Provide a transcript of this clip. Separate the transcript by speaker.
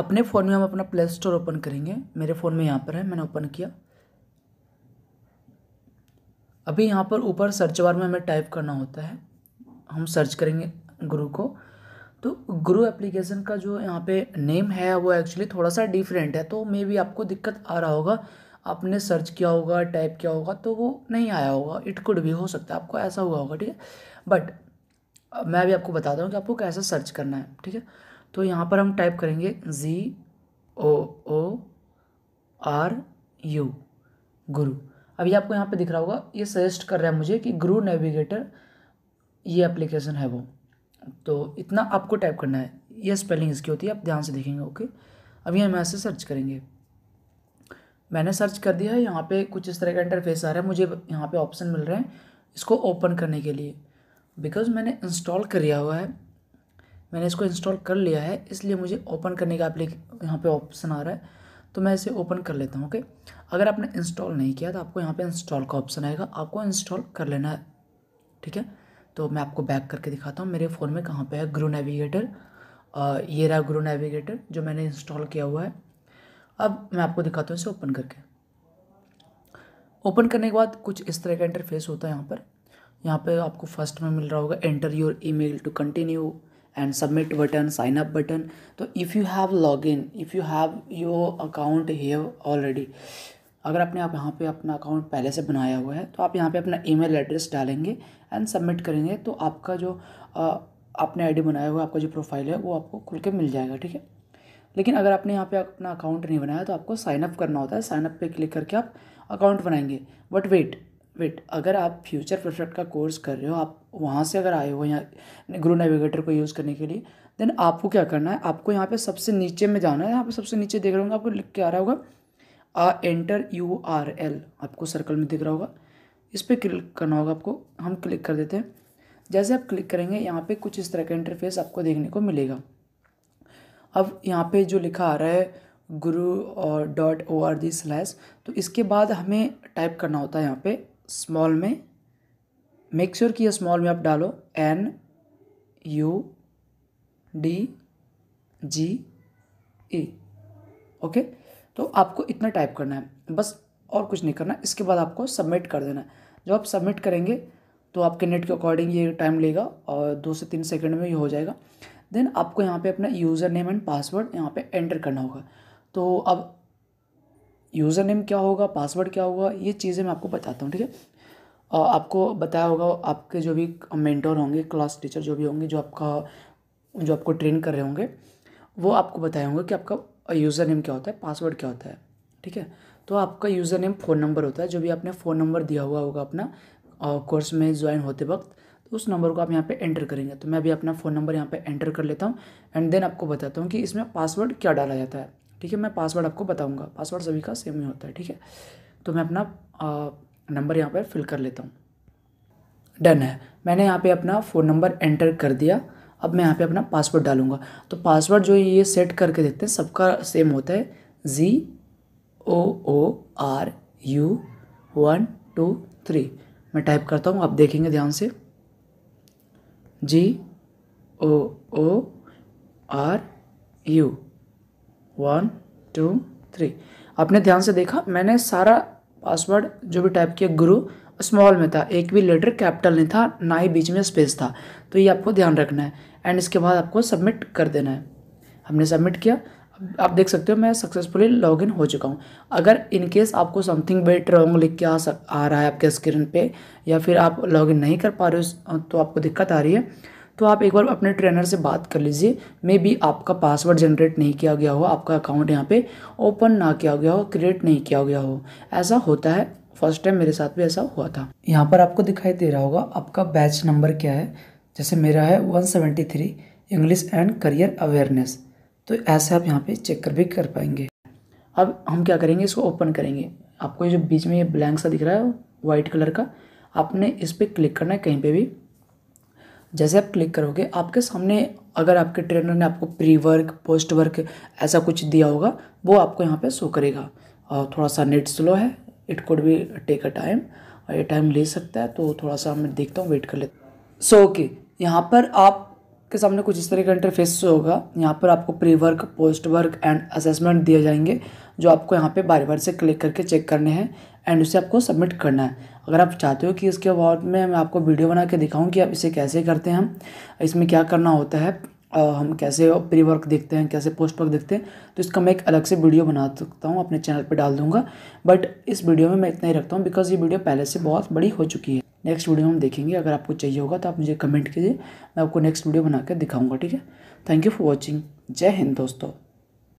Speaker 1: अपने फ़ोन में हम अपना प्ले स्टोर ओपन करेंगे मेरे फ़ोन में यहाँ पर है मैंने ओपन किया अभी यहाँ पर ऊपर सर्च बार में हमें टाइप करना होता है हम सर्च करेंगे गुरु को तो गुरु एप्लीकेशन का जो यहाँ पे नेम है वो एक्चुअली थोड़ा सा डिफरेंट है तो मे भी आपको दिक्कत आ रहा होगा आपने सर्च किया होगा टाइप किया होगा तो वो नहीं आया होगा इट कुड भी हो सकता है आपको ऐसा हुआ होगा ठीक है बट मैं अभी आपको बताता हूँ कि आपको कैसे सर्च करना है ठीक है तो यहाँ पर हम टाइप करेंगे जी ओ ओ आर यू गुरु अभी आपको यहाँ पे दिख रहा होगा ये सजेस्ट कर रहा है मुझे कि गुरु नेविगेटर ये एप्लीकेशन है वो तो इतना आपको टाइप करना है ये स्पेलिंग इसकी होती है आप ध्यान से देखेंगे ओके अब यहाँ मैं ऐसे सर्च करेंगे मैंने सर्च कर दिया है यहाँ पे कुछ इस तरह का इंटरफेस आ रहा है मुझे यहाँ पे ऑप्शन मिल रहे हैं इसको ओपन करने के लिए बिकॉज मैंने इंस्टॉल कर लिया हुआ है मैंने इसको इंस्टॉल कर लिया है इसलिए मुझे ओपन करने का एप्ली यहाँ पे ऑप्शन आ रहा है तो मैं इसे ओपन कर लेता हूँ ओके अगर आपने इंस्टॉल नहीं किया तो आपको यहाँ पे इंस्टॉल का ऑप्शन आएगा आपको इंस्टॉल कर लेना है ठीक है तो मैं आपको बैक करके दिखाता हूँ मेरे फ़ोन में कहाँ पर है ग्रो नेविगेटर ये रहा ग्रो नेविगेटर जो मैंने इंस्टॉल किया हुआ है अब मैं आपको दिखाता हूँ इसे ओपन करके ओपन करने के बाद कुछ इस तरह का इंटरफेस होता है यहाँ पर यहाँ पर आपको फर्स्ट में मिल रहा होगा enter your email to continue and submit button sign up button तो if you have login if you have your account here already अगर आपने आप यहाँ पे अपना अकाउंट पहले से बनाया हुआ है तो आप यहाँ पे अपना ईमेल एड्रेस डालेंगे एंड सबमिट करेंगे तो आपका जो आ, आपने आईडी बनाया हुआ आपका जो प्रोफाइल है वो आपको खुल के मिल जाएगा ठीक है लेकिन अगर आपने यहाँ पे अपना अकाउंट नहीं बनाया तो आपको साइनअप करना होता है साइनअप पे क्लिक करके आप अकाउंट बनाएंगे बट वेट वेट अगर आप फ्यूचर परफेक्ट का कोर्स कर रहे हो आप वहाँ से अगर आए हो यहाँ ग्रो नेविगेटर को यूज़ करने के लिए देन आपको क्या करना है आपको यहाँ पे सबसे नीचे में जाना है यहाँ पे सबसे नीचे देख रहे होंगे आपको लिख के आ रहा होगा आ एंटर यू आर एल आपको सर्कल में दिख रहा होगा इस पर क्लिक करना होगा आपको हम क्लिक कर देते हैं जैसे आप क्लिक करेंगे यहाँ पे कुछ इस तरह का इंटरफेस आपको देखने को मिलेगा अब यहाँ पे जो लिखा आ रहा है गुरु और dot O R G slash तो इसके बाद हमें टाइप करना होता है यहाँ पे स्मॉल में मेक श्योर कि स्मॉल में आप डालो N U D G E okay तो आपको इतना टाइप करना है बस और कुछ नहीं करना इसके बाद आपको सबमिट कर देना है जब आप सबमिट करेंगे तो आपके नेट के अकॉर्डिंग ये टाइम लेगा और दो से तीन सेकंड में ये हो जाएगा देन आपको यहाँ पे अपना यूज़र नेम एंड पासवर्ड यहाँ पे एंटर करना होगा तो अब यूज़र नेम क्या होगा पासवर्ड क्या होगा ये चीज़ें मैं आपको बताता हूँ ठीक है आपको बताया होगा आपके जो भी मेंटोर होंगे क्लास टीचर जो भी होंगे जो आपका जो आपको ट्रेन कर रहे होंगे वो आपको बताए होंगे कि आपका यूज़र नेम क्या होता है पासवर्ड क्या होता है ठीक है तो आपका यूज़र नेम फ़ोन नंबर होता है जो भी आपने फ़ोन नंबर दिया हुआ होगा अपना कोर्स में ज्वाइन होते वक्त तो उस नंबर को आप यहाँ पे एंटर करेंगे तो मैं अभी अपना फ़ोन नंबर यहाँ पे एंटर कर लेता हूँ एंड देन आपको बताता हूँ कि इसमें पासवर्ड क्या डाला जाता है ठीक है मैं पासवर्ड आपको बताऊंगा पासवर्ड सभी का सेम ही होता है ठीक है तो मैं अपना नंबर यहाँ पर फिल कर लेता हूँ डन है मैंने यहाँ पे अपना फ़ोन नंबर एंटर कर दिया अब मैं यहाँ पे अपना पासवर्ड डालूँगा तो पासवर्ड जो ये सेट करके देखते हैं सबका सेम होता है G O O R U one two three मैं टाइप करता हूँ आप देखेंगे ध्यान से G O O R U one two three आपने ध्यान से देखा मैंने सारा पासवर्ड जो भी टाइप किया गुरु स्मॉल में था एक भी लेटर कैपिटल नहीं था ना ही बीच में स्पेस था तो ये आपको ध्यान रखना है एंड इसके बाद आपको सबमिट कर देना है हमने सबमिट किया आप देख सकते हो मैं सक्सेसफुली लॉग इन हो चुका हूँ अगर इन केस आपको समथिंग बेट रॉन्ग लिख के आ सक आ रहा है आपके स्क्रीन पे या फिर आप लॉग नहीं कर पा रहे हो तो आपको दिक्कत आ रही है तो आप एक बार अपने ट्रेनर से बात कर लीजिए मे बी आपका पासवर्ड जनरेट नहीं किया गया हो आपका अकाउंट यहाँ पे ओपन ना किया गया हो क्रिएट नहीं किया गया हो ऐसा होता है फर्स्ट टाइम मेरे साथ भी ऐसा हुआ था यहाँ पर आपको दिखाई दे रहा होगा आपका बैच नंबर क्या है जैसे मेरा है 173 इंग्लिश एंड करियर अवेयरनेस तो ऐसे आप यहाँ पर चेक कर भी कर पाएंगे अब हम क्या करेंगे इसको ओपन करेंगे आपको जो बीच में ये ब्लैंक सा दिख रहा है वाइट कलर का आपने इस पर क्लिक करना है कहीं पे भी जैसे आप क्लिक करोगे आपके सामने अगर आपके ट्रेनर ने आपको प्री वर्क पोस्ट वर्क ऐसा कुछ दिया होगा वो आपको यहाँ पे शो करेगा और थोड़ा सा नेट स्लो है इट कोड भी टेक अ टाइम और ये टाइम ले सकता है तो थोड़ा सा मैं देखता हूँ वेट कर लेता सो ओके यहाँ पर आप के सामने कुछ इस तरह का इंटरफेस होगा यहाँ पर आपको pre work post work and assessment दिए जाएंगे जो आपको यहाँ पे बार बार से क्लिक करके चेक करने हैं एंड उसे आपको सबमिट करना है अगर आप चाहते हो कि इसके अबाउट में मैं आपको वीडियो बना के दिखाऊँ कि आप इसे कैसे करते हैं हम इसमें क्या करना होता है हम कैसे प्री वर्क देखते हैं कैसे पोस्ट वर्क देखते हैं तो इसका मैं एक अलग से वीडियो बना सकता हूँ अपने चैनल पर डाल दूँगा बट इस वीडियो में मैं इतना ही रखता हूँ बिकॉज ये वीडियो पहले से बहुत बड़ी हो चुकी है नेक्स्ट वीडियो हम देखेंगे अगर आपको चाहिए होगा तो आप मुझे कमेंट कीजिए मैं आपको नेक्स्ट वीडियो बना के दिखाऊँगा ठीक है थैंक यू फॉर वॉचिंग जय हिंद दोस्तों